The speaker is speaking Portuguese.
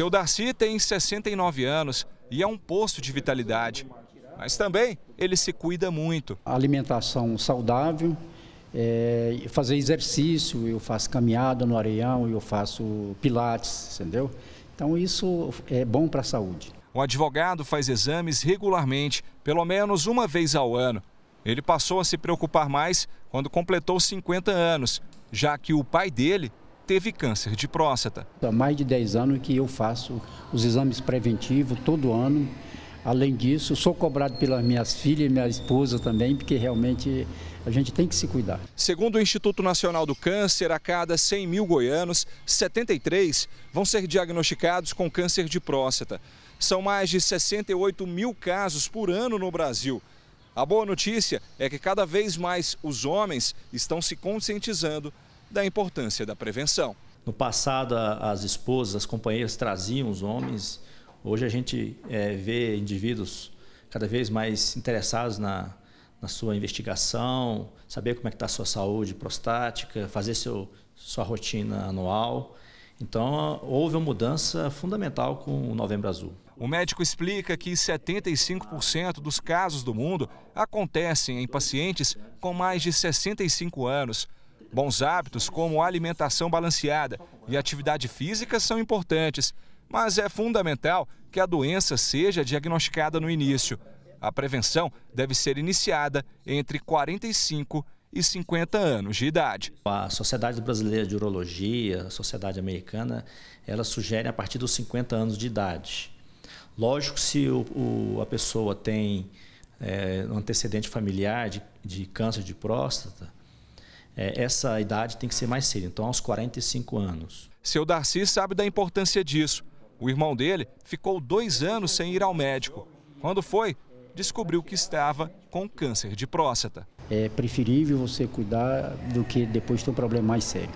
Seu Darcy tem 69 anos e é um poço de vitalidade. Mas também ele se cuida muito. A alimentação saudável, é, fazer exercício, eu faço caminhada no areião, eu faço pilates, entendeu? Então isso é bom para a saúde. O advogado faz exames regularmente, pelo menos uma vez ao ano. Ele passou a se preocupar mais quando completou 50 anos, já que o pai dele teve câncer de próstata. Há mais de 10 anos que eu faço os exames preventivos todo ano. Além disso, sou cobrado pelas minhas filhas e minha esposa também, porque realmente a gente tem que se cuidar. Segundo o Instituto Nacional do Câncer, a cada 100 mil goianos, 73 vão ser diagnosticados com câncer de próstata. São mais de 68 mil casos por ano no Brasil. A boa notícia é que cada vez mais os homens estão se conscientizando da importância da prevenção. No passado, as esposas, as companheiras traziam os homens. Hoje a gente é, vê indivíduos cada vez mais interessados na, na sua investigação, saber como é que está a sua saúde prostática, fazer seu, sua rotina anual. Então, houve uma mudança fundamental com o Novembro Azul. O médico explica que 75% dos casos do mundo acontecem em pacientes com mais de 65 anos, Bons hábitos, como alimentação balanceada e atividade física, são importantes, mas é fundamental que a doença seja diagnosticada no início. A prevenção deve ser iniciada entre 45 e 50 anos de idade. A Sociedade Brasileira de Urologia, a Sociedade Americana, ela sugere a partir dos 50 anos de idade. Lógico, se o, o, a pessoa tem é, um antecedente familiar de, de câncer de próstata, é, essa idade tem que ser mais cedo, então aos 45 anos. Seu Darcy sabe da importância disso. O irmão dele ficou dois anos sem ir ao médico. Quando foi, descobriu que estava com câncer de próstata. É preferível você cuidar do que depois ter um problema mais sério.